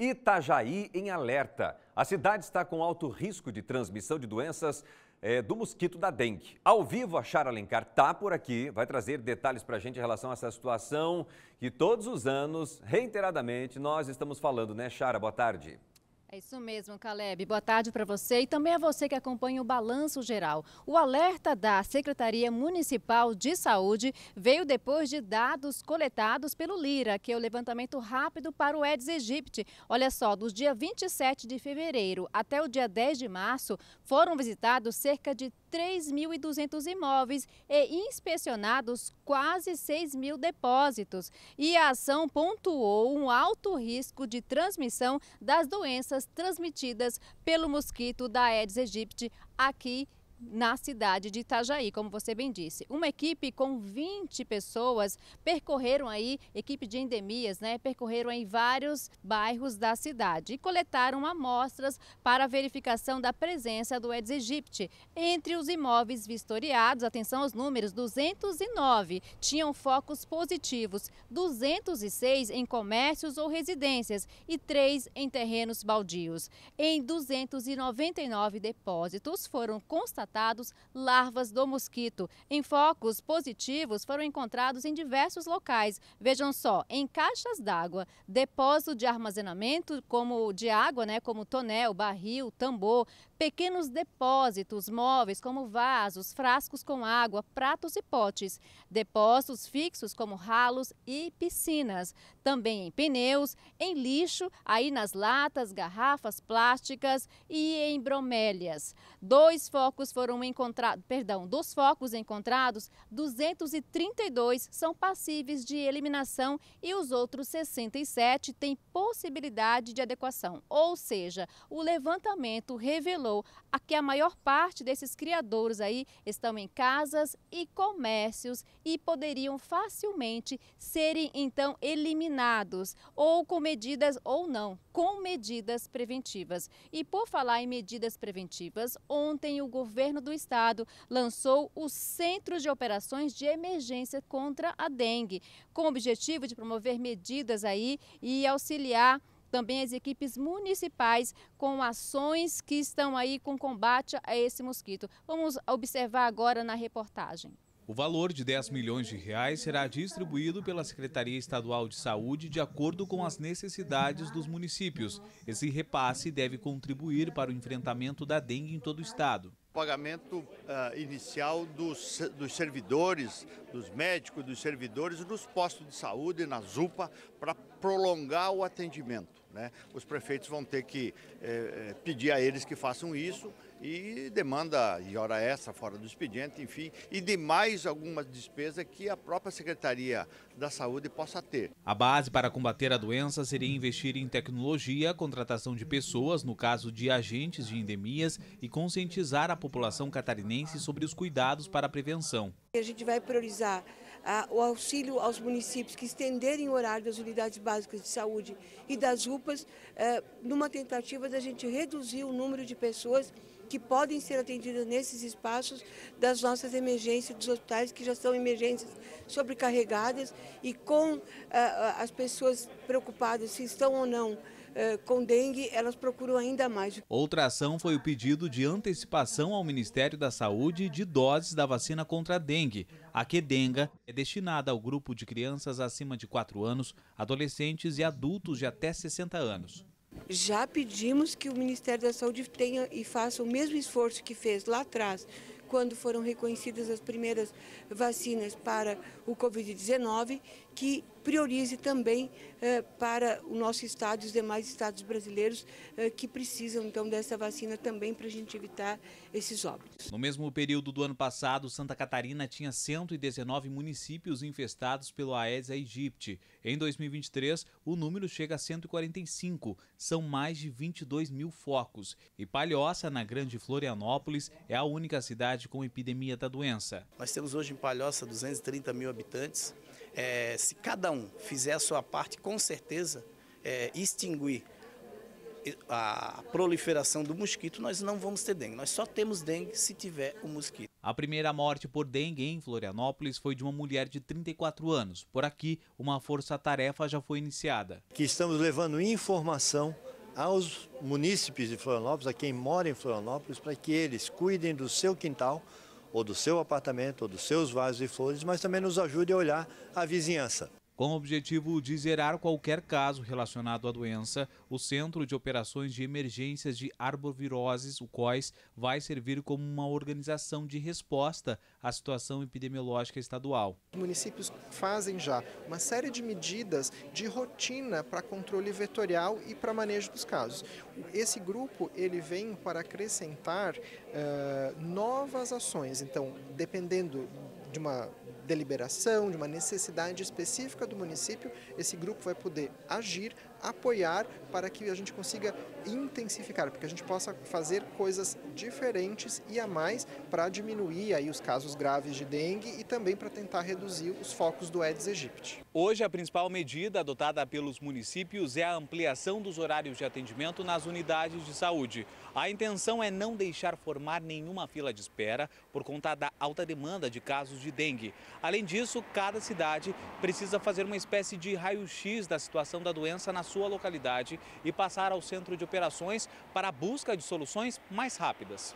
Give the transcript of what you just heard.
Itajaí em alerta. A cidade está com alto risco de transmissão de doenças é, do mosquito da dengue. Ao vivo, a Chara Alencar está por aqui, vai trazer detalhes para a gente em relação a essa situação que todos os anos, reiteradamente, nós estamos falando, né, Chara? Boa tarde. É isso mesmo, Caleb. Boa tarde para você e também a você que acompanha o Balanço Geral. O alerta da Secretaria Municipal de Saúde veio depois de dados coletados pelo LIRA, que é o levantamento rápido para o Aedes Egipte. Olha só, dos dia 27 de fevereiro até o dia 10 de março, foram visitados cerca de 3.200 imóveis e inspecionados quase 6 mil depósitos. E a ação pontuou um alto risco de transmissão das doenças transmitidas pelo mosquito da Aedes aegypti aqui em na cidade de Itajaí, como você bem disse. Uma equipe com 20 pessoas percorreram aí, equipe de endemias, né, percorreram em vários bairros da cidade e coletaram amostras para verificação da presença do Aedes aegypti. Entre os imóveis vistoriados, atenção aos números, 209 tinham focos positivos, 206 em comércios ou residências e 3 em terrenos baldios. Em 299 depósitos foram constatados larvas do mosquito. Em focos positivos foram encontrados em diversos locais. Vejam só, em caixas d'água, depósito de armazenamento como de água, né, como tonel, barril, tambor, pequenos depósitos móveis como vasos, frascos com água, pratos e potes, depósitos fixos como ralos e piscinas, também em pneus, em lixo, aí nas latas, garrafas plásticas e em bromélias. Dois focos foram foram encontrados, perdão, dos focos encontrados, 232 são passíveis de eliminação e os outros 67 têm possibilidade de adequação. Ou seja, o levantamento revelou a que a maior parte desses criadores aí estão em casas e comércios e poderiam facilmente serem então eliminados ou com medidas ou não, com medidas preventivas. E por falar em medidas preventivas, ontem o governo governo do estado lançou o Centro de Operações de Emergência contra a Dengue, com o objetivo de promover medidas aí e auxiliar também as equipes municipais com ações que estão aí com combate a esse mosquito. Vamos observar agora na reportagem. O valor de 10 milhões de reais será distribuído pela Secretaria Estadual de Saúde de acordo com as necessidades dos municípios. Esse repasse deve contribuir para o enfrentamento da dengue em todo o estado. O pagamento uh, inicial dos, dos servidores, dos médicos, dos servidores nos postos de saúde, na UPA, para prolongar o atendimento. Né? Os prefeitos vão ter que eh, eh pedir a eles que façam isso e demanda de hora extra fora do expediente, enfim, e demais algumas despesas que a própria Secretaria da Saúde possa ter. A base para combater a doença seria investir em tecnologia, contratação de pessoas, no caso de agentes de endemias, e conscientizar a população catarinense sobre os cuidados para a prevenção. A gente vai priorizar ah, o auxílio aos municípios que estenderem o horário das unidades básicas de saúde e das UPAs, eh, numa tentativa de a gente reduzir o número de pessoas que podem ser atendidas nesses espaços das nossas emergências dos hospitais, que já são emergências sobrecarregadas e com uh, as pessoas preocupadas se estão ou não ah, com dengue, elas procuram ainda mais. Outra ação foi o pedido de antecipação ao Ministério da Saúde de doses da vacina contra a dengue. A quedenga é destinada ao grupo de crianças acima de 4 anos, adolescentes e adultos de até 60 anos. Já pedimos que o Ministério da Saúde tenha e faça o mesmo esforço que fez lá atrás, quando foram reconhecidas as primeiras vacinas para o Covid-19, que priorize também eh, para o nosso estado e os demais estados brasileiros eh, que precisam então dessa vacina também para a gente evitar esses óbitos. No mesmo período do ano passado, Santa Catarina tinha 119 municípios infestados pelo Aedes aegypti. Em 2023, o número chega a 145, são mais de 22 mil focos. E Palhoça, na Grande Florianópolis, é a única cidade com epidemia da doença. Nós temos hoje em Palhoça 230 mil habitantes. É, se cada um fizer a sua parte, com certeza é, extinguir a proliferação do mosquito, nós não vamos ter dengue. Nós só temos dengue se tiver o um mosquito. A primeira morte por dengue em Florianópolis foi de uma mulher de 34 anos. Por aqui, uma força-tarefa já foi iniciada. Que estamos levando informação aos munícipes de Florianópolis, a quem mora em Florianópolis, para que eles cuidem do seu quintal, ou do seu apartamento, ou dos seus vasos e flores, mas também nos ajude a olhar a vizinhança. Com o objetivo de zerar qualquer caso relacionado à doença, o Centro de Operações de Emergências de Arboviroses, o COIS, vai servir como uma organização de resposta à situação epidemiológica estadual. Os municípios fazem já uma série de medidas de rotina para controle vetorial e para manejo dos casos. Esse grupo ele vem para acrescentar uh, novas ações, então dependendo de uma deliberação, de uma necessidade específica do município, esse grupo vai poder agir apoiar para que a gente consiga intensificar, porque a gente possa fazer coisas diferentes e a mais para diminuir aí os casos graves de dengue e também para tentar reduzir os focos do Aedes aegypti. Hoje a principal medida adotada pelos municípios é a ampliação dos horários de atendimento nas unidades de saúde. A intenção é não deixar formar nenhuma fila de espera por conta da alta demanda de casos de dengue. Além disso, cada cidade precisa fazer uma espécie de raio-x da situação da doença na sua localidade e passar ao centro de operações para a busca de soluções mais rápidas.